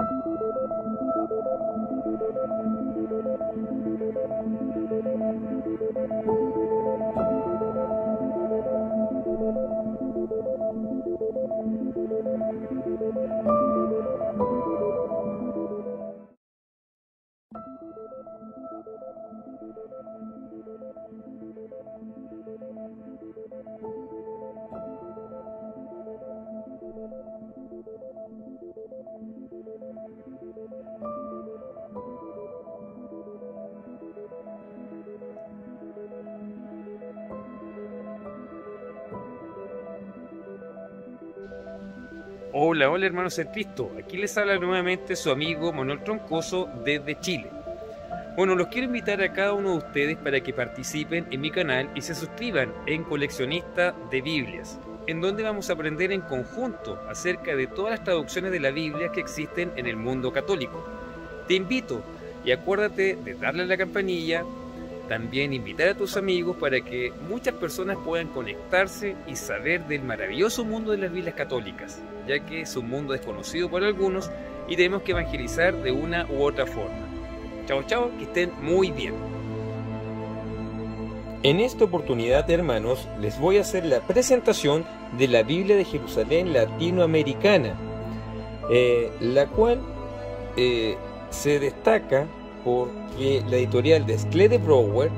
Thank you. Hola, hola hermanos en Cristo. Aquí les habla nuevamente su amigo Manuel Troncoso desde Chile. Bueno, los quiero invitar a cada uno de ustedes para que participen en mi canal y se suscriban en Coleccionista de Biblias, en donde vamos a aprender en conjunto acerca de todas las traducciones de la Biblia que existen en el mundo católico. Te invito y acuérdate de darle a la campanilla, también invitar a tus amigos para que muchas personas puedan conectarse y saber del maravilloso mundo de las Biblias católicas, ya que es un mundo desconocido para algunos y tenemos que evangelizar de una u otra forma. Chao, chao, que estén muy bien. En esta oportunidad, hermanos, les voy a hacer la presentación de la Biblia de Jerusalén latinoamericana, eh, la cual eh, se destaca porque la editorial de Sklede Brower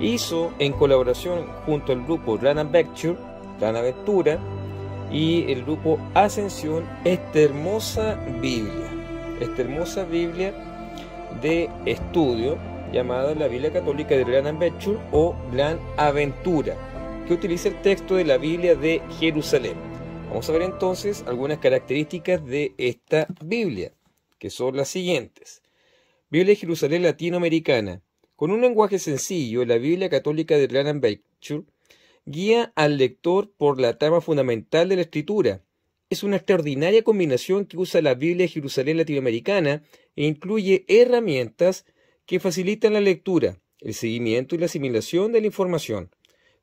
hizo en colaboración junto al grupo Gran Aventura y el grupo Ascensión esta hermosa Biblia, esta hermosa Biblia de estudio llamada la Biblia Católica de Gran Adventure o Gran Aventura, que utiliza el texto de la Biblia de Jerusalén. Vamos a ver entonces algunas características de esta Biblia, que son las siguientes. Biblia Jerusalén Latinoamericana. Con un lenguaje sencillo, la Biblia Católica de Ranan guía al lector por la trama fundamental de la escritura. Es una extraordinaria combinación que usa la Biblia de Jerusalén Latinoamericana e incluye herramientas que facilitan la lectura, el seguimiento y la asimilación de la información.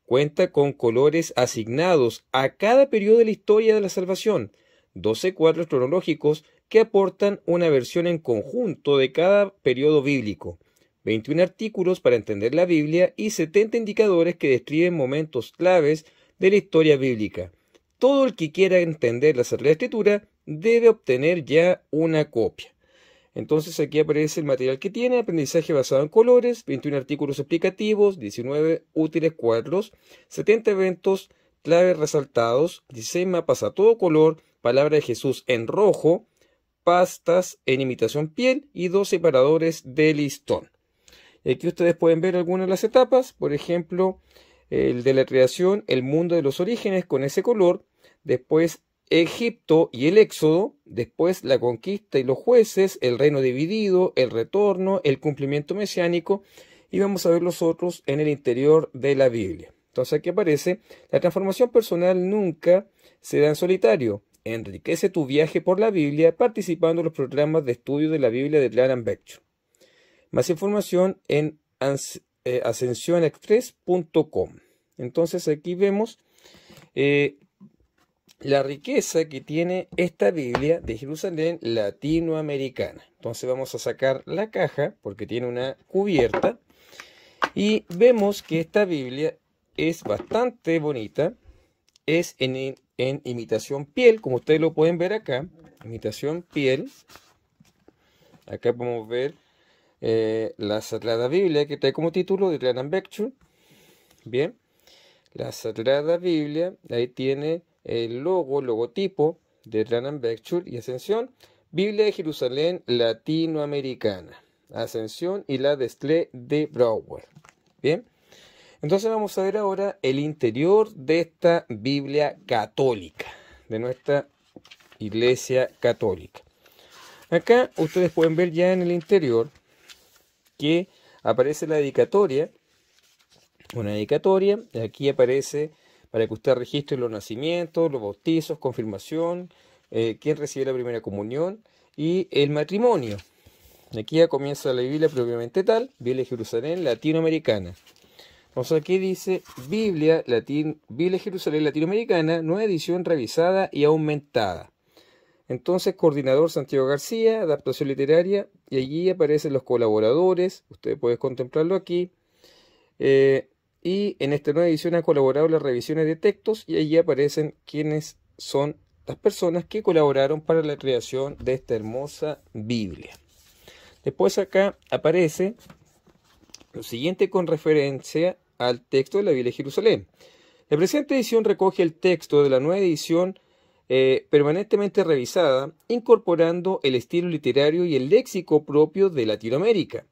Cuenta con colores asignados a cada periodo de la historia de la salvación, 12 cuadros cronológicos que aportan una versión en conjunto de cada periodo bíblico, 21 artículos para entender la Biblia y 70 indicadores que describen momentos claves de la historia bíblica. Todo el que quiera entender la Sagrada Escritura debe obtener ya una copia. Entonces aquí aparece el material que tiene, aprendizaje basado en colores, 21 artículos explicativos, 19 útiles cuadros, 70 eventos claves resaltados, 16 mapas a todo color, palabra de Jesús en rojo, pastas en imitación piel y dos separadores de listón. aquí ustedes pueden ver algunas de las etapas, por ejemplo, el de la creación, el mundo de los orígenes con ese color, después Egipto y el Éxodo, después la conquista y los jueces, el reino dividido, el retorno, el cumplimiento mesiánico, y vamos a ver los otros en el interior de la Biblia. Entonces aquí aparece, la transformación personal nunca se da en solitario, enriquece tu viaje por la Biblia participando en los programas de estudio de la Biblia de Clarence Becher. Más información en eh, ascensionexpress.com. Entonces aquí vemos eh, la riqueza que tiene esta Biblia de Jerusalén latinoamericana. Entonces vamos a sacar la caja porque tiene una cubierta y vemos que esta Biblia es bastante bonita. Es en en imitación piel, como ustedes lo pueden ver acá, imitación piel. Acá podemos ver eh, la Sagrada Biblia que trae como título de Renan Vecture. Bien, la Sagrada Biblia, ahí tiene el logo, logotipo de Gran Vecture y Ascensión. Biblia de Jerusalén Latinoamericana, Ascensión y la Destre de Broward. Bien. Entonces vamos a ver ahora el interior de esta Biblia católica, de nuestra Iglesia católica. Acá ustedes pueden ver ya en el interior que aparece la dedicatoria, una dedicatoria, aquí aparece para que usted registre los nacimientos, los bautizos, confirmación, eh, quién recibe la primera comunión y el matrimonio. Aquí ya comienza la Biblia propiamente tal, Biblia de Jerusalén latinoamericana. O aquí dice Biblia, Latin, Biblia Jerusalén Latinoamericana, nueva edición revisada y aumentada. Entonces, coordinador Santiago García, adaptación literaria, y allí aparecen los colaboradores, ustedes pueden contemplarlo aquí. Eh, y en esta nueva edición han colaborado las revisiones de textos y allí aparecen quienes son las personas que colaboraron para la creación de esta hermosa Biblia. Después acá aparece lo siguiente con referencia al texto de la Biblia de Jerusalén. La presente edición recoge el texto de la nueva edición eh, permanentemente revisada, incorporando el estilo literario y el léxico propio de Latinoamérica.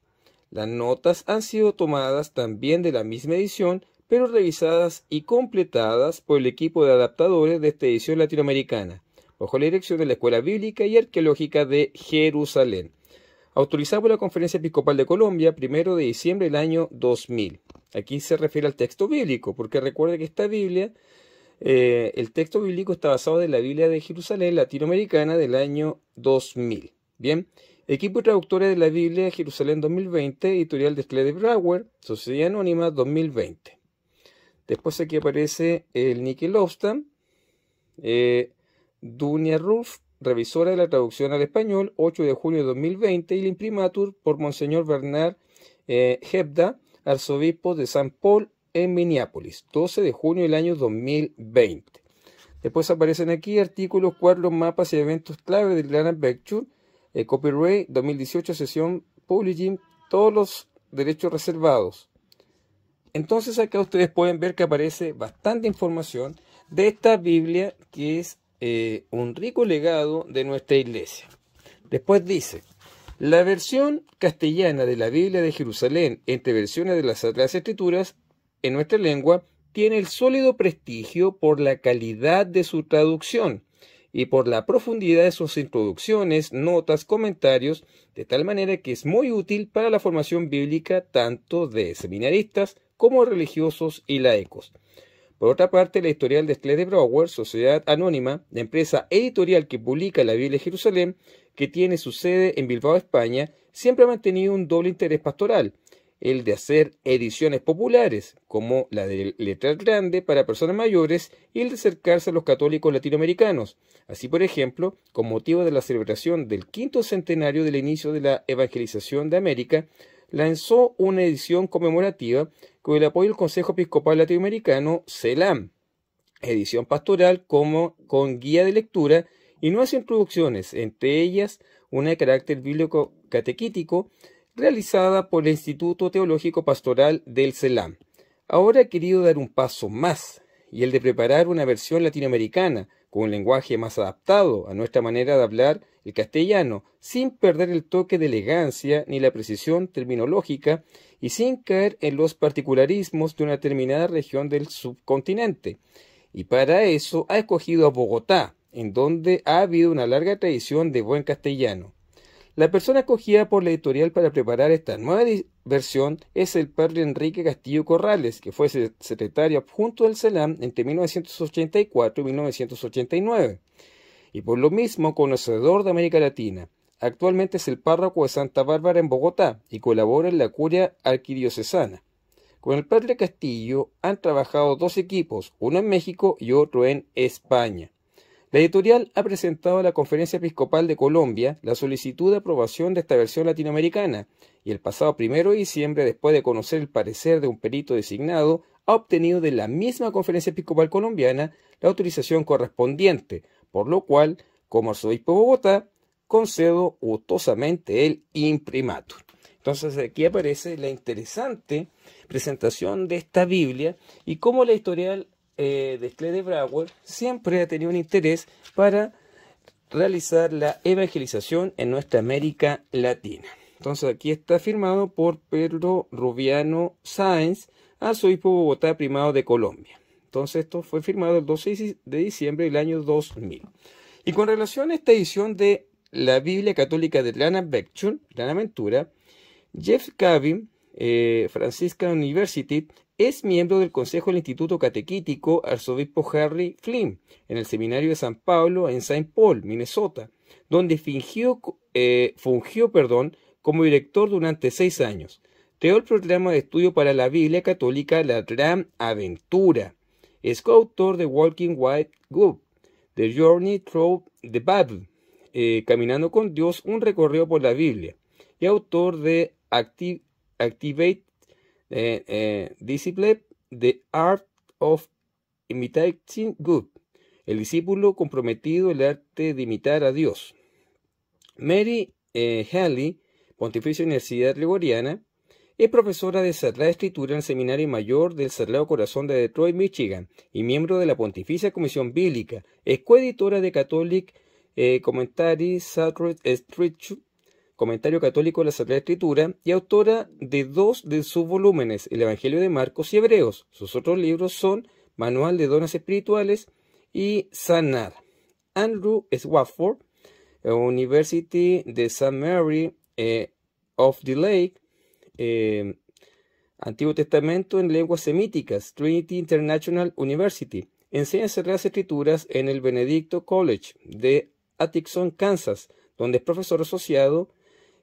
Las notas han sido tomadas también de la misma edición, pero revisadas y completadas por el equipo de adaptadores de esta edición latinoamericana, bajo la dirección de la Escuela Bíblica y Arqueológica de Jerusalén autorizado por la Conferencia Episcopal de Colombia, primero de diciembre del año 2000. Aquí se refiere al texto bíblico, porque recuerde que esta Biblia, eh, el texto bíblico está basado en la Biblia de Jerusalén latinoamericana del año 2000. Bien, equipo y traductores de la Biblia de Jerusalén 2020, editorial de Clede Brower, Sociedad Anónima 2020. Después aquí aparece el Nicky eh, Dunia Ruff revisora de la traducción al español, 8 de junio de 2020, y la imprimatur por Monseñor Bernard Hebda, eh, arzobispo de San Paul en Minneapolis, 12 de junio del año 2020. Después aparecen aquí artículos, cuadros, mapas y eventos clave del Gran Adventure, eh, copyright 2018, sesión Publishing, todos los derechos reservados. Entonces acá ustedes pueden ver que aparece bastante información de esta Biblia que es eh, un rico legado de nuestra iglesia. Después dice, la versión castellana de la Biblia de Jerusalén, entre versiones de las Sagradas Escrituras, en nuestra lengua, tiene el sólido prestigio por la calidad de su traducción y por la profundidad de sus introducciones, notas, comentarios, de tal manera que es muy útil para la formación bíblica tanto de seminaristas como religiosos y laicos. Por otra parte, la editorial de de Brower, sociedad anónima, la empresa editorial que publica la Biblia de Jerusalén, que tiene su sede en Bilbao, España, siempre ha mantenido un doble interés pastoral, el de hacer ediciones populares, como la de letras grande para personas mayores, y el de acercarse a los católicos latinoamericanos. Así, por ejemplo, con motivo de la celebración del quinto centenario del inicio de la evangelización de América, lanzó una edición conmemorativa con el apoyo del Consejo Episcopal Latinoamericano, CELAM, edición pastoral como, con guía de lectura y nuevas introducciones, entre ellas una de carácter bíblico catequítico realizada por el Instituto Teológico Pastoral del CELAM. Ahora he querido dar un paso más y el de preparar una versión latinoamericana con un lenguaje más adaptado a nuestra manera de hablar el castellano, sin perder el toque de elegancia ni la precisión terminológica y sin caer en los particularismos de una determinada región del subcontinente. Y para eso ha escogido a Bogotá, en donde ha habido una larga tradición de buen castellano. La persona escogida por la editorial para preparar esta nueva versión es el padre Enrique Castillo Corrales, que fue secretario adjunto del CELAM entre 1984 y 1989, y por lo mismo conocedor de América Latina. Actualmente es el párroco de Santa Bárbara en Bogotá y colabora en la curia arquidiocesana. Con el padre Castillo han trabajado dos equipos, uno en México y otro en España. La editorial ha presentado a la Conferencia Episcopal de Colombia la solicitud de aprobación de esta versión latinoamericana y el pasado primero de diciembre, después de conocer el parecer de un perito designado, ha obtenido de la misma Conferencia Episcopal Colombiana la autorización correspondiente, por lo cual, como arzobispo de Bogotá, concedo gustosamente el imprimatur. Entonces aquí aparece la interesante presentación de esta Biblia y cómo la editorial eh, de siempre ha tenido un interés para realizar la evangelización en nuestra América Latina. Entonces aquí está firmado por Pedro Rubiano Sáenz, arzobispo Bogotá primado de Colombia. Entonces esto fue firmado el 12 de diciembre del año 2000. Y con relación a esta edición de la Biblia Católica de Lana Beckchun, Lana Ventura, Jeff Cabin eh, Franciscan University, es miembro del Consejo del Instituto Catequítico Arzobispo Harry Flynn en el Seminario de San Pablo en Saint Paul, Minnesota, donde fingió, eh, fungió perdón, como director durante seis años. Creó el programa de estudio para la Biblia Católica, la Gran Aventura. Es coautor de Walking White Group, The Journey Through the Bible, eh, Caminando con Dios, un recorrido por la Biblia, y autor de Active activate eh, eh, disciple discipline, the art of imitating good. El discípulo comprometido, el arte de imitar a Dios. Mary eh, Pontificia Universidad Gregoriana, es profesora de Sagrada Escritura en el Seminario Mayor del Sagrado Corazón de Detroit, Michigan, y miembro de la Pontificia Comisión Bíblica. Es coeditora de Catholic eh, Commentary Sacred Scripture Comentario Católico de la Sagrada Escritura y autora de dos de sus volúmenes, el Evangelio de Marcos y Hebreos. Sus otros libros son Manual de Donas Espirituales y Sanar. Andrew Swafford, eh, University de St. Mary eh, of the Lake, eh, Antiguo Testamento en lenguas semíticas, Trinity International University. Enseña Sagradas Escrituras en el Benedicto College de Atkinson, Kansas, donde es profesor asociado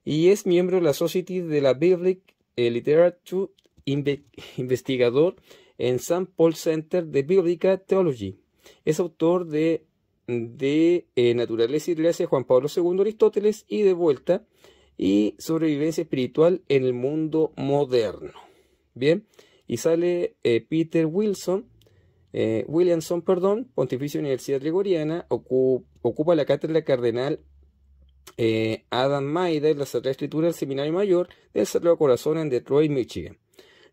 y es miembro de la Society de la Biblical eh, Literature investigador en St. Paul Center de Biblical Theology. Es autor de, de eh, Naturaleza y Iglesia Juan Pablo II Aristóteles y De Vuelta y Sobrevivencia Espiritual en el Mundo Moderno. Bien, y sale eh, Peter Wilson, eh, Williamson, perdón, Universidad Gregoriana, ocupa la cátedra cardenal eh, Adam Maider la de Escritura del Seminario Mayor del Sagrado Corazón en Detroit, Michigan.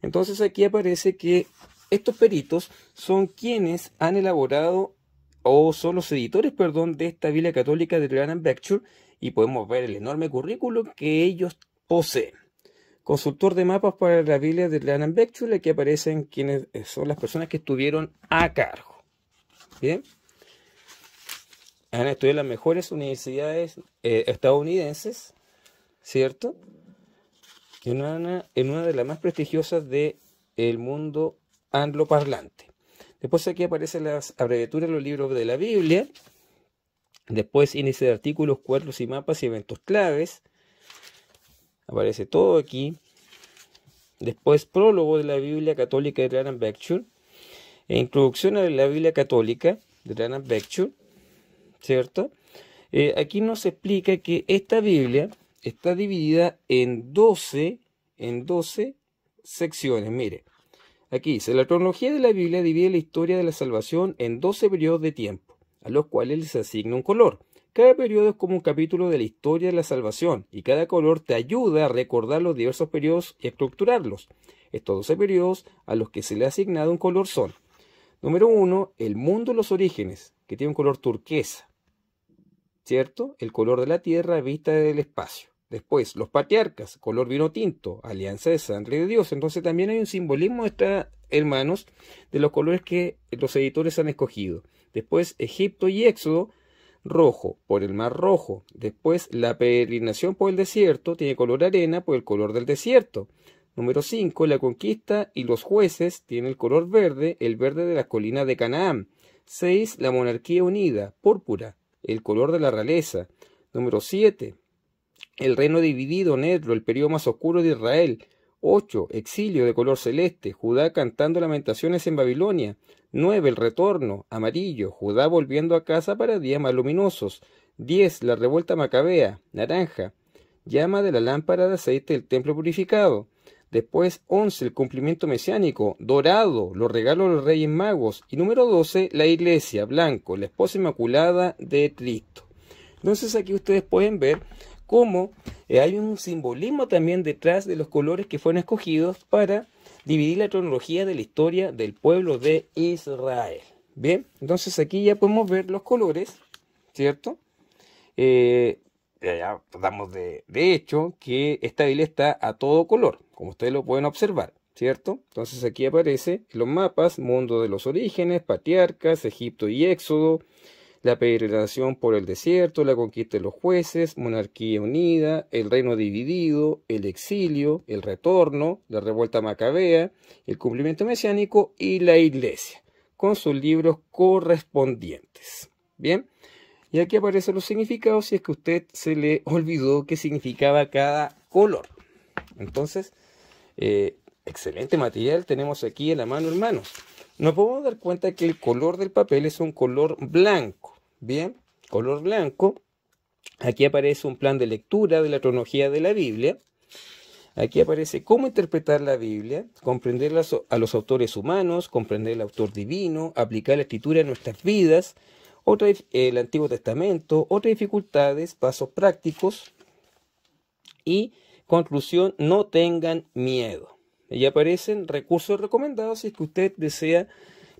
Entonces aquí aparece que estos peritos son quienes han elaborado o son los editores, perdón, de esta Biblia Católica de Grand Vecture. y podemos ver el enorme currículum que ellos poseen. Consultor de mapas para la Biblia de Grand Vecture. aquí aparecen quienes eh, son las personas que estuvieron a cargo. Bien han estudiado en las mejores universidades eh, estadounidenses, ¿cierto? En una, en una de las más prestigiosas del mundo angloparlante. Después aquí aparecen las abreviaturas de los libros de la Biblia. Después índice de artículos, cuadros y mapas y eventos claves. Aparece todo aquí. Después prólogo de la Biblia Católica de Ranan Vecture. introducción a la Biblia Católica de Ranan Vecture. ¿cierto? Eh, aquí nos explica que esta Biblia está dividida en 12, en secciones. Mire, aquí dice, la cronología de la Biblia divide la historia de la salvación en 12 periodos de tiempo, a los cuales les asigna un color. Cada periodo es como un capítulo de la historia de la salvación, y cada color te ayuda a recordar los diversos periodos y estructurarlos. Estos 12 periodos a los que se le ha asignado un color son, número 1, el mundo de los orígenes, que tiene un color turquesa. ¿cierto? El color de la tierra vista del espacio. Después, los patriarcas, color vino tinto, alianza de sangre de Dios. Entonces también hay un simbolismo, está, hermanos, de los colores que los editores han escogido. Después, Egipto y Éxodo, rojo, por el mar rojo. Después, la peregrinación por el desierto, tiene color arena por el color del desierto. Número 5, la conquista y los jueces, tiene el color verde, el verde de las colinas de Canaán. 6. La monarquía unida, púrpura el color de la realeza. Número 7. El reino dividido, negro, el periodo más oscuro de Israel. 8. Exilio de color celeste, Judá cantando lamentaciones en Babilonia. 9. El retorno, amarillo, Judá volviendo a casa para días más luminosos. 10. La revuelta macabea, naranja, llama de la lámpara de aceite del templo purificado. Después, 11, el cumplimiento mesiánico, dorado, los regalos de los reyes magos. Y número 12, la iglesia, blanco, la esposa inmaculada de Cristo. Entonces aquí ustedes pueden ver cómo eh, hay un simbolismo también detrás de los colores que fueron escogidos para dividir la cronología de la historia del pueblo de Israel. Bien, entonces aquí ya podemos ver los colores, ¿cierto? Eh, ya, damos de, de hecho que esta Biblia está a todo color como ustedes lo pueden observar, ¿cierto? Entonces aquí aparece los mapas, mundo de los orígenes, patriarcas, Egipto y Éxodo, la peregrinación por el desierto, la conquista de los jueces, monarquía unida, el reino dividido, el exilio, el retorno, la revuelta macabea, el cumplimiento mesiánico y la iglesia, con sus libros correspondientes. Bien, y aquí aparecen los significados si es que usted se le olvidó qué significaba cada color. Entonces, eh, excelente material tenemos aquí en la mano, hermanos. Nos podemos dar cuenta que el color del papel es un color blanco. Bien, color blanco. Aquí aparece un plan de lectura de la cronología de la Biblia. Aquí aparece cómo interpretar la Biblia, comprender a los autores humanos, comprender el autor divino, aplicar la escritura a nuestras vidas, otra, el Antiguo Testamento, otras dificultades, pasos prácticos y Conclusión, no tengan miedo. Y aparecen recursos recomendados si es que usted desea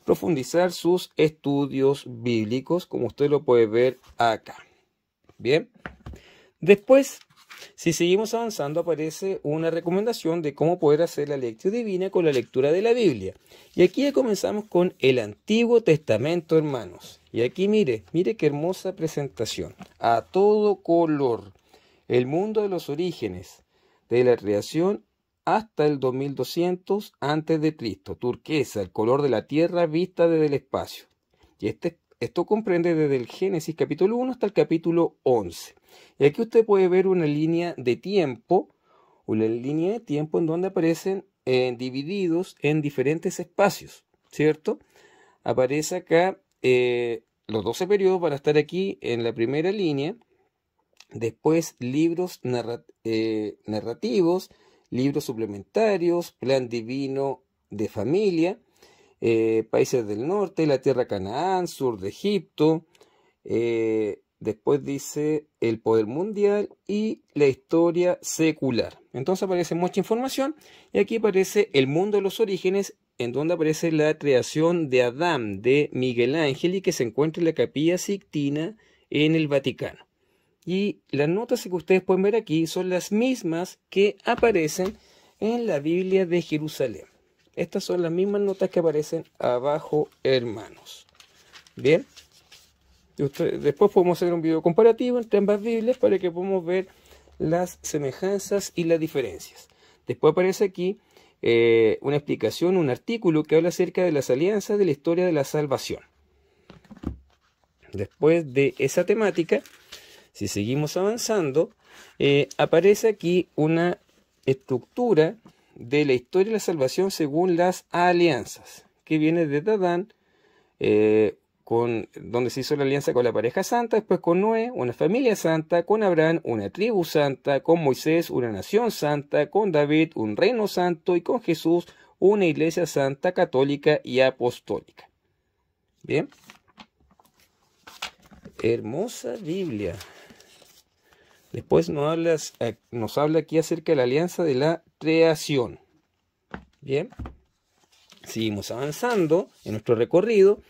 profundizar sus estudios bíblicos, como usted lo puede ver acá. Bien. Después, si seguimos avanzando, aparece una recomendación de cómo poder hacer la lectura divina con la lectura de la Biblia. Y aquí ya comenzamos con el Antiguo Testamento, hermanos. Y aquí mire, mire qué hermosa presentación. A todo color. El mundo de los orígenes de la creación hasta el 2200 a.C. Turquesa, el color de la tierra vista desde el espacio. Y este, esto comprende desde el Génesis capítulo 1 hasta el capítulo 11. Y aquí usted puede ver una línea de tiempo, una línea de tiempo en donde aparecen eh, divididos en diferentes espacios, ¿cierto? Aparece acá, eh, los 12 periodos para estar aquí en la primera línea, Después, libros eh, narrativos, libros suplementarios, Plan Divino de Familia, eh, Países del Norte, La Tierra Canaán, Sur de Egipto. Eh, después dice El Poder Mundial y la Historia Secular. Entonces aparece mucha información y aquí aparece El Mundo de los Orígenes en donde aparece la creación de Adán de Miguel Ángel y que se encuentra en la capilla Sixtina en el Vaticano. Y las notas que ustedes pueden ver aquí son las mismas que aparecen en la Biblia de Jerusalén. Estas son las mismas notas que aparecen abajo, hermanos. Bien. después podemos hacer un video comparativo entre ambas Biblias para que podamos ver las semejanzas y las diferencias. Después aparece aquí eh, una explicación, un artículo que habla acerca de las alianzas de la historia de la salvación. Después de esa temática, si seguimos avanzando, eh, aparece aquí una estructura de la historia de la salvación según las alianzas, que viene de Adán, eh, donde se hizo la alianza con la pareja santa, después con Noé, una familia santa, con Abraham, una tribu santa, con Moisés, una nación santa, con David, un reino santo, y con Jesús, una iglesia santa, católica y apostólica. Bien. Hermosa Biblia. Después eh, nos habla, aquí acerca de la alianza de la creación. Bien, seguimos avanzando en nuestro recorrido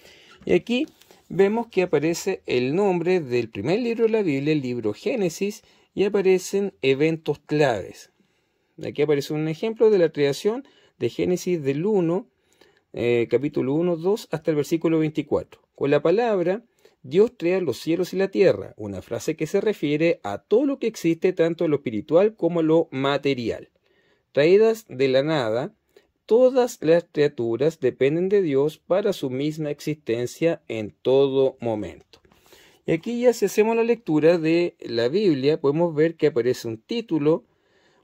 y aquí vemos que aparece el nombre del primer libro de la Biblia, el libro Génesis, y aparecen eventos claves. Aquí aparece un ejemplo de la creación de Génesis del 1, eh, capítulo 1, 2 hasta el versículo 24. Con la palabra, Dios crea los cielos y la tierra, una frase que se refiere a todo lo que existe tanto lo espiritual como lo material. Traídas de la nada, todas las criaturas dependen de Dios para su misma existencia en todo momento. Y aquí ya si hacemos la lectura de la Biblia, podemos ver que aparece un título,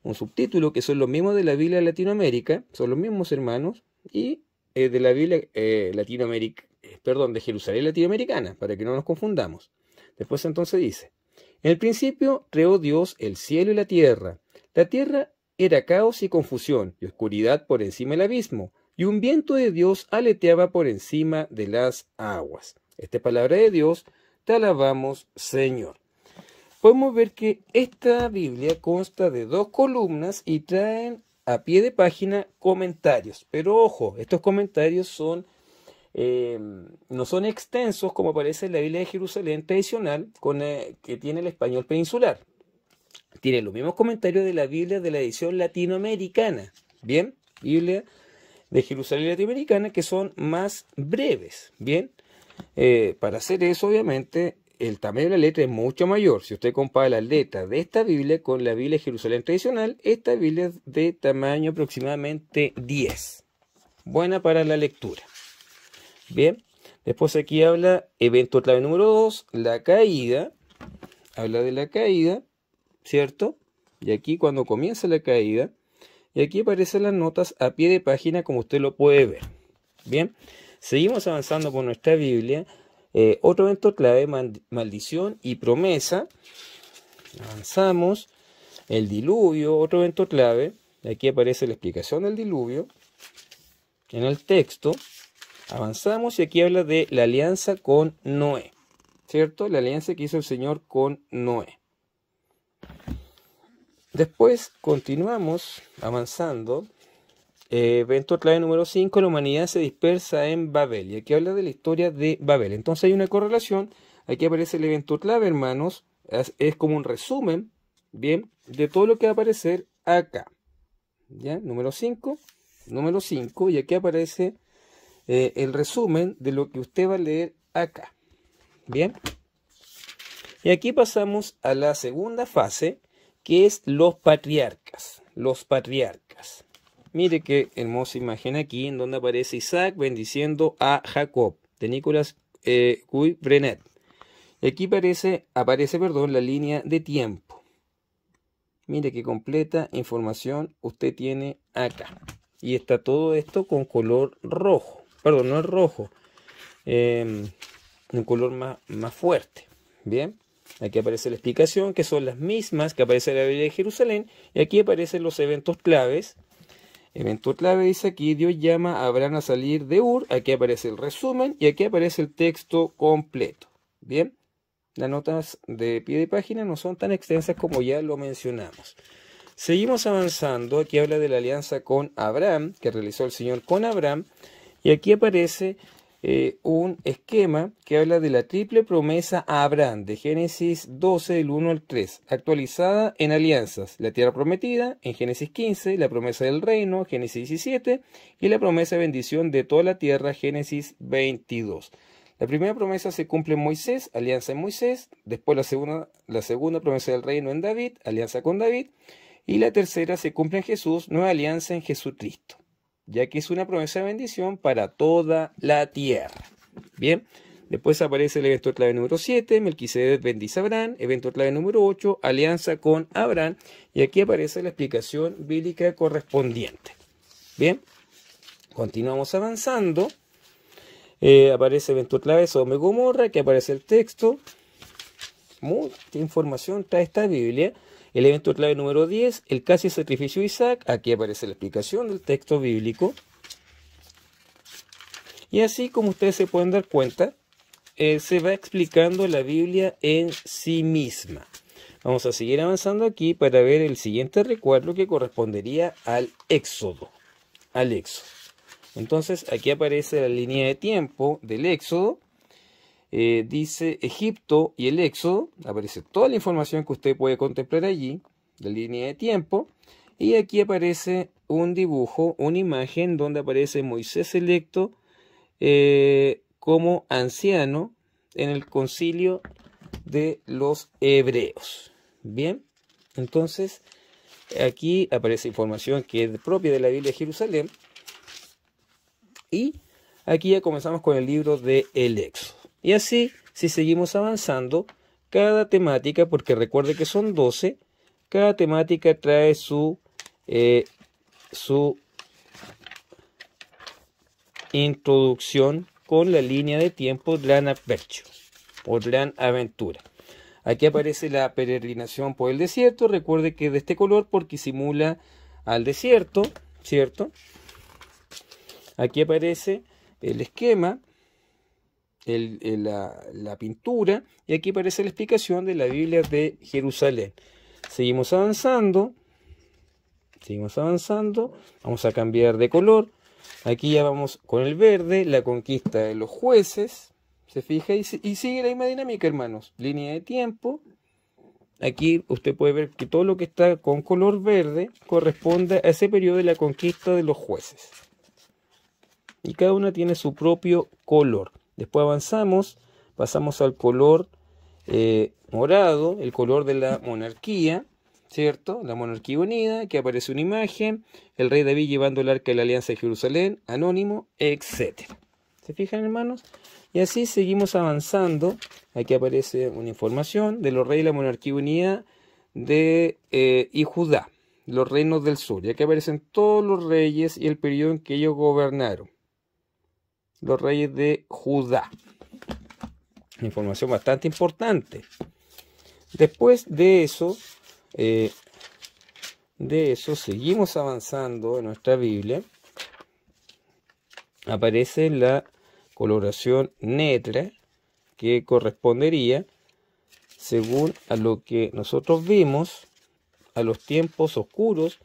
un subtítulo, que son los mismos de la Biblia Latinoamérica, son los mismos hermanos, y eh, de la Biblia eh, Latinoamérica eh, perdón, de Jerusalén latinoamericana, para que no nos confundamos. Después entonces dice, en el principio creó Dios el cielo y la tierra. La tierra era caos y confusión, y oscuridad por encima del abismo, y un viento de Dios aleteaba por encima de las aguas. Esta palabra de Dios, te alabamos, Señor. Podemos ver que esta Biblia consta de dos columnas y traen a pie de página comentarios. Pero ojo, estos comentarios son Em, no son extensos como aparece en la Biblia de Jerusalén tradicional eh, que tiene el español peninsular. Tiene los mismos comentarios de la Biblia de la edición latinoamericana. Bien, Biblia de Jerusalén latinoamericana que son más breves. Bien, eh, para hacer eso obviamente el tamaño de la letra es mucho mayor. Si usted compara la letra de esta Biblia con la Biblia de Jerusalén tradicional, esta Biblia es de tamaño aproximadamente 10. Buena para la lectura. Bien, después aquí habla evento clave número 2, la caída. Habla de la caída, ¿cierto? Y aquí cuando comienza la caída, y aquí aparecen las notas a pie de página como usted lo puede ver. Bien, seguimos avanzando con nuestra Biblia. Eh, otro evento clave, maldición y promesa. Avanzamos. El diluvio, otro evento clave. Aquí aparece la explicación del diluvio en el texto. Avanzamos y aquí habla de la alianza con Noé, ¿cierto? La alianza que hizo el Señor con Noé. Después continuamos avanzando. Eh, evento clave número 5, la humanidad se dispersa en Babel. Y aquí habla de la historia de Babel. Entonces hay una correlación. Aquí aparece el evento clave, hermanos. Es, es como un resumen, bien, de todo lo que va a aparecer acá. ¿Ya? Número 5, número 5. Y aquí aparece eh, el resumen de lo que usted va a leer acá. Bien. Y aquí pasamos a la segunda fase, que es los patriarcas. Los patriarcas. Mire qué hermosa imagen aquí, en donde aparece Isaac bendiciendo a Jacob, de Nicolas eh, Brenet. aquí aparece, aparece perdón, la línea de tiempo. Mire qué completa información usted tiene acá. Y está todo esto con color rojo perdón, no es rojo, em, un color más, más fuerte. Bien, aquí aparece la explicación, que son las mismas que aparece en la Biblia de Jerusalén, y aquí aparecen los eventos claves. Evento clave dice aquí, Dios llama a Abraham a salir de Ur, aquí aparece el resumen y aquí aparece el texto completo. Bien, las notas de pie de página no son tan extensas como ya lo mencionamos. Seguimos avanzando, aquí habla de la alianza con Abraham, que realizó el Señor con Abraham, y aquí aparece eh, un esquema que habla de la triple promesa a Abraham de Génesis 12 del 1 al 3, actualizada en alianzas, la tierra prometida en Génesis 15, la promesa del reino, Génesis 17, y la promesa de bendición de toda la tierra, Génesis 22. La primera promesa se cumple en Moisés, alianza en Moisés, después la segunda, la segunda promesa del reino en David, alianza con David, y la tercera se cumple en Jesús, nueva alianza en Jesucristo ya que es una promesa de bendición para toda la tierra. Bien, después aparece el evento clave número 7, Melquisedec bendice a Abraham, evento clave número 8, alianza con Abraham, y aquí aparece la explicación bíblica correspondiente. Bien, continuamos avanzando. Eh, aparece el evento clave Sodoma y Gomorra, que aparece el texto. Mucha información trae esta Biblia. El evento clave número 10, el casi sacrificio de Isaac. Aquí aparece la explicación del texto bíblico. Y así como ustedes se pueden dar cuenta, eh, se va explicando la Biblia en sí misma. Vamos a seguir avanzando aquí para ver el siguiente recuerdo que correspondería al Éxodo. Al Éxodo. Entonces aquí aparece la línea de tiempo del Éxodo eh, dice Egipto y el Éxodo, aparece toda la información que usted puede contemplar allí, la línea de tiempo, y aquí aparece un dibujo, una imagen donde aparece Moisés electo eh, como anciano en el concilio de los hebreos. Bien, entonces aquí aparece información que es propia de la Biblia de Jerusalén. Y aquí ya comenzamos con el libro de El y así, si seguimos avanzando, cada temática, porque recuerde que son 12, cada temática trae su, eh, su introducción con la línea de tiempo Gran Adventure o Gran Aventura. Aquí aparece la peregrinación por el desierto. Recuerde que es de este color porque simula al desierto, ¿cierto? Aquí aparece el esquema eh, la, pintura y aquí aparece la explicación de la Biblia de Jerusalén. Seguimos avanzando, seguimos avanzando, vamos a cambiar de color. Aquí ya vamos con el verde, la conquista de los jueces, se fija y, y sigue la misma dinámica, hermanos. Línea de tiempo, Aquí usted puede ver que todo lo que está con color verde corresponde a ese periodo de la conquista de los jueces. Y cada una tiene su propio color. Después avanzamos, pasamos al color eh, morado, el color de la monarquía, ¿cierto? La monarquía unida, que aparece una imagen, el rey David llevando el arca de la alianza de Jerusalén, anónimo, etc. ¿Se fijan, hermanos? Y así seguimos avanzando. Aquí aparece una información de los reyes de la monarquía unida de, eh, y Judá, los reinos del sur. Y aquí aparecen todos los reyes y el periodo en que ellos gobernaron los reyes de Judá. Información bastante importante. Después de eso, eh, de eso seguimos avanzando en nuestra Biblia. Aparece la coloración netra que correspondería, según a lo que nosotros vimos, a los tiempos oscuros,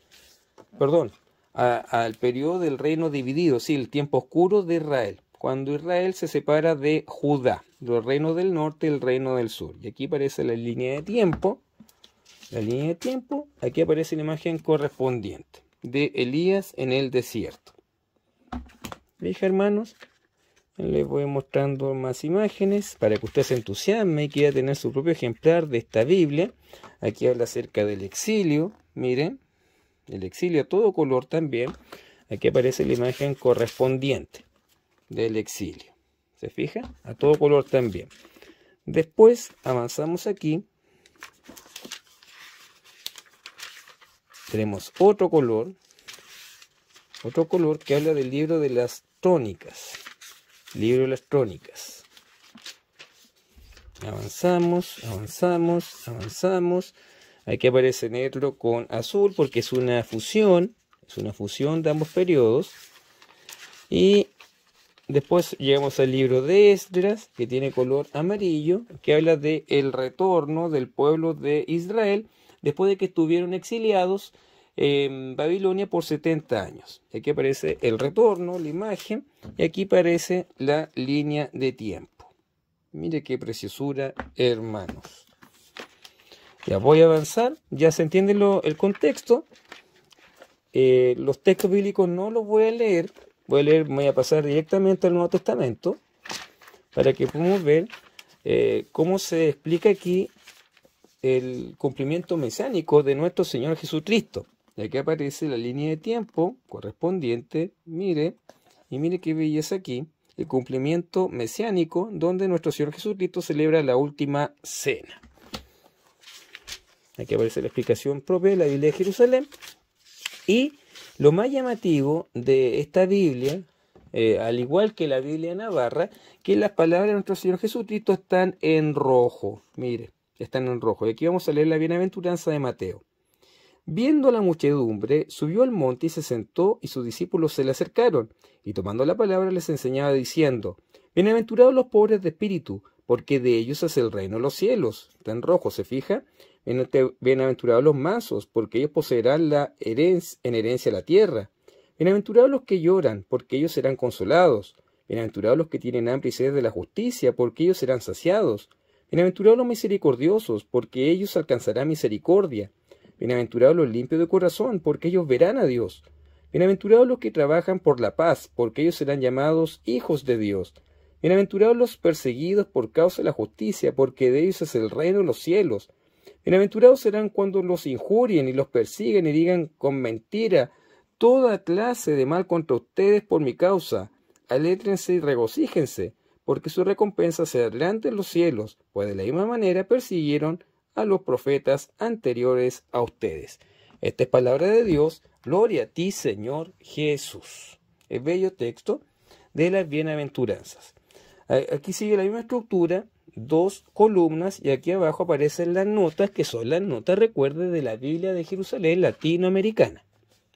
perdón, al periodo del reino dividido, sí, el tiempo oscuro de Israel cuando Israel se separa de Judá, los reinos del norte y el reino del sur. Y aquí aparece la línea de tiempo, la línea de tiempo, aquí aparece la imagen correspondiente de Elías en el desierto. ¿Veis hermanos, les voy mostrando más imágenes para que usted se entusiasme y quiera tener su propio ejemplar de esta Biblia. Aquí habla acerca del exilio, miren, el exilio a todo color también. Aquí aparece la imagen correspondiente del exilio. ¿Se fija? A todo color también. Después avanzamos aquí. Tenemos otro color. Otro color que habla del libro de las tónicas. Libro de las tónicas. Avanzamos, avanzamos, avanzamos. Aquí aparece negro con azul porque es una fusión. Es una fusión de ambos periodos. Y Después llegamos al libro de Esdras, que tiene color amarillo, que habla de el retorno del pueblo de Israel después de que estuvieron exiliados en Babilonia por 70 años. Aquí aparece el retorno, la imagen, y aquí aparece la línea de tiempo. Mire qué preciosura, hermanos. Ya voy a avanzar, ya se entiende el contexto. Eh, los textos bíblicos no los voy a leer voy a pasar directamente al Nuevo Testamento para que podamos ver eh, cómo se explica aquí el cumplimiento mesiánico de nuestro Señor Jesucristo. aquí aparece la línea de tiempo correspondiente, mire, y mire qué belleza aquí, el cumplimiento mesiánico donde nuestro Señor Jesucristo celebra la última cena. Aquí aparece la explicación propia de la Biblia de Jerusalén y lo más llamativo de esta Biblia, eh, al igual que la Biblia Navarra, que las palabras de nuestro Señor Jesucristo están en rojo. Mire, están en rojo. Y aquí vamos a leer la bienaventuranza de Mateo. Viendo la muchedumbre, subió al monte y se sentó, y sus discípulos se le acercaron, y tomando la palabra les enseñaba diciendo, Bienaventurados los pobres de espíritu, porque de ellos es el reino de los cielos. Tan en rojo, ¿se fija? Bienaventurados los mazos, porque ellos poseerán la herencia, en herencia la tierra. Bienaventurados los que lloran, porque ellos serán consolados. Bienaventurados los que tienen hambre y sed de la justicia, porque ellos serán saciados. Bienaventurados los misericordiosos, porque ellos alcanzarán misericordia. Bienaventurados los limpios de corazón, porque ellos verán a Dios. Bienaventurados los que trabajan por la paz, porque ellos serán llamados hijos de Dios. Bienaventurados los perseguidos por causa de la justicia, porque de ellos es el reino de los cielos. Bienaventurados serán cuando los injurien y los persiguen y digan con mentira toda clase de mal contra ustedes por mi causa. Alétrense y regocíjense, porque su recompensa será delante en los cielos, pues de la misma manera persiguieron a los profetas anteriores a ustedes. Esta es palabra de Dios. Gloria a ti, Señor Jesús. El bello texto de las bienaventuranzas. Aquí sigue la misma estructura, dos columnas y aquí abajo aparecen las notas, que son las notas, recuerde, de la Biblia de Jerusalén latinoamericana.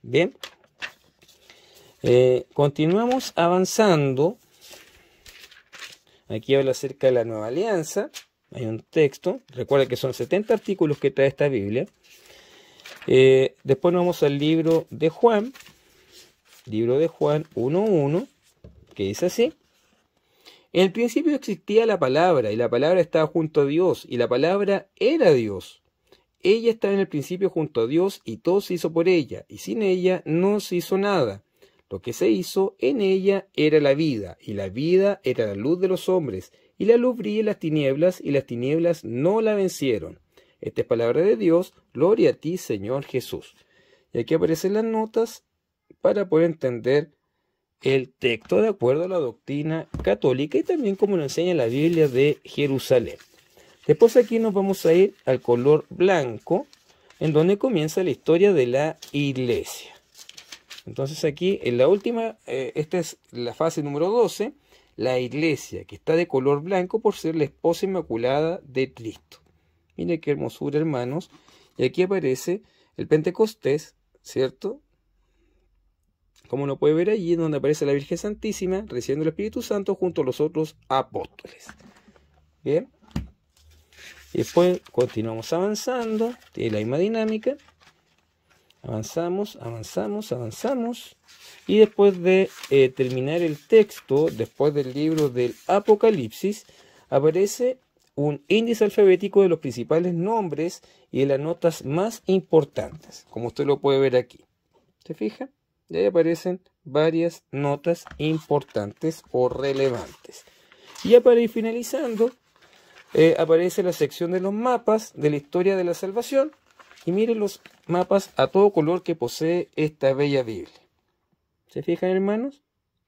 Bien, eh, continuamos avanzando. Aquí habla acerca de la nueva alianza. Hay un texto. Recuerda que son 70 artículos que trae esta Biblia. Eh, después nos vamos al libro de Juan. Libro de Juan 1.1. Que dice así. En el principio existía la palabra y la palabra estaba junto a Dios y la palabra era Dios. Ella estaba en el principio junto a Dios y todo se hizo por ella y sin ella no se hizo nada. Lo que se hizo en ella era la vida y la vida era la luz de los hombres y la luz brilla en las tinieblas y las tinieblas no la vencieron. Esta es palabra de Dios, gloria a ti Señor Jesús. Y aquí aparecen las notas para poder entender el texto de acuerdo a la doctrina católica y también como lo enseña la Biblia de Jerusalén. Después aquí nos vamos a ir al color blanco, en donde comienza la historia de la iglesia. Entonces aquí en la última, eh, esta es la fase número 12, la iglesia, que está de color blanco por ser la esposa inmaculada de Cristo. Miren qué hermosura, hermanos. Y aquí aparece el Pentecostés, ¿cierto? Como lo puede ver allí, donde aparece la Virgen Santísima recibiendo el Espíritu Santo junto a los otros apóstoles. Bien. Y después continuamos avanzando, tiene la misma dinámica. Avanzamos, avanzamos, avanzamos. Y después de eh, terminar el texto, después del libro del Apocalipsis, aparece un índice alfabético de los principales nombres y de las notas más importantes, como usted lo puede ver aquí. ¿Se fija? Y ahí aparecen varias notas importantes o relevantes. Y ya para ir finalizando, eh, aparece la sección de los mapas de la historia de la salvación. Y miren los mapas a todo color que posee esta bella Biblia. ¿Se fijan, hermanos?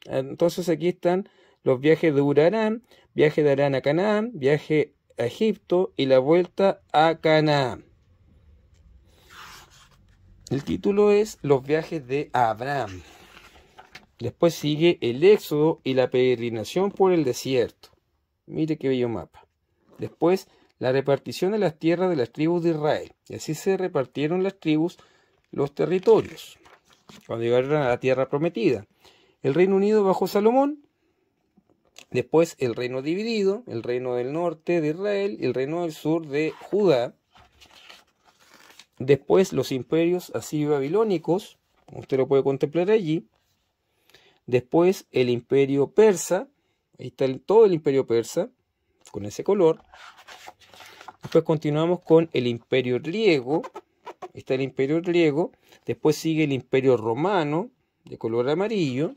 Entonces aquí están los viajes de Urarán, viaje de Arán a Canaán, viaje a Egipto y la vuelta a Canaán. El título es Los viajes de Abraham. Después sigue el éxodo y la peregrinación por el desierto. Mire qué bello mapa. Después, la repartición de las tierras de las tribus de Israel. Y así se repartieron las tribus los territorios cuando llegaron a la tierra prometida. El Reino Unido bajo Salomón. Después el reino dividido, el reino del norte de Israel y el reino del sur de Judá. Después los imperios así babilónicos usted lo puede contemplar allí. Después el imperio persa, ahí está todo el imperio persa, con ese color. Después continuamos con el imperio griego, ahí está el imperio griego. Después sigue el imperio romano, de color amarillo.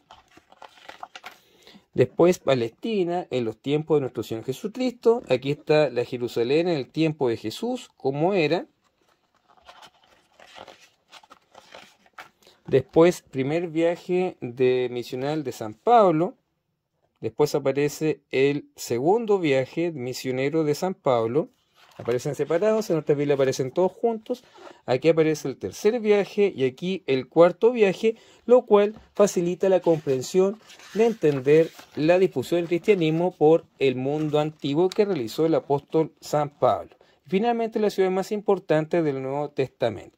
Después Palestina en los tiempos de nuestro Señor Jesucristo. Aquí está la Jerusalén en el tiempo de Jesús, como era. Después, primer viaje de misional de San Pablo. Después aparece el segundo viaje misionero de San Pablo. Aparecen separados, en otras Biblia aparecen todos juntos. Aquí aparece el tercer viaje y aquí el cuarto viaje, lo cual facilita la comprensión de entender la difusión del cristianismo por el mundo antiguo que realizó el apóstol San Pablo. Finalmente, la ciudad más importante del Nuevo Testamento.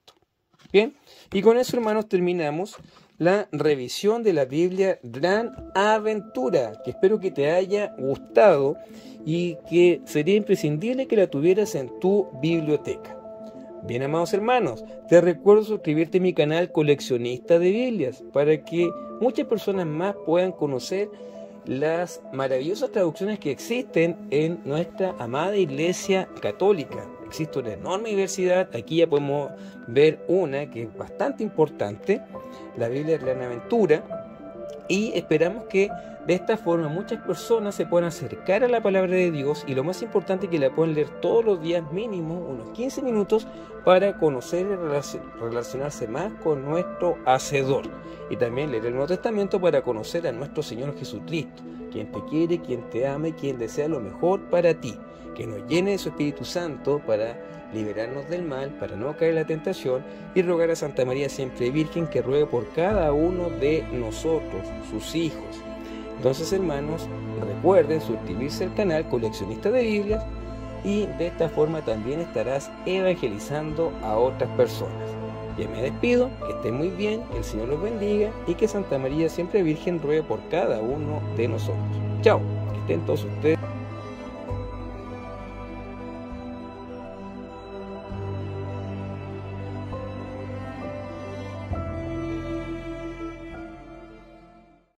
Bien, y con eso hermanos terminamos la revisión de la Biblia Gran Aventura, que espero que te haya gustado y que sería imprescindible que la tuvieras en tu biblioteca. Bien, amados hermanos, te recuerdo suscribirte a mi canal Coleccionista de Biblias para que muchas personas más puedan conocer las maravillosas traducciones que existen en nuestra amada Iglesia Católica existe una enorme diversidad. Aquí ya podemos ver una que es bastante importante, la Biblia de la Aventura. Y esperamos que de esta forma muchas personas se puedan acercar a la palabra de Dios y lo más importante es que la puedan leer todos los días mínimo, unos 15 minutos, para conocer y relacionarse más con nuestro Hacedor. Y también leer el Nuevo Testamento para conocer a nuestro Señor Jesucristo quien te quiere, quien te ama y quien desea lo mejor para ti. Que nos llene de su Espíritu Santo para liberarnos del mal, para no caer en la tentación y rogar a Santa María siempre Virgen que ruegue por cada uno de nosotros, sus hijos. Entonces, hermanos, recuerden suscribirse al canal Coleccionista de Biblias y de esta forma también estarás evangelizando a otras personas. Ya me despido, que estén muy bien, que el Señor los bendiga y que Santa María siempre Virgen ruegue por cada uno de nosotros. Chao, que estén todos ustedes.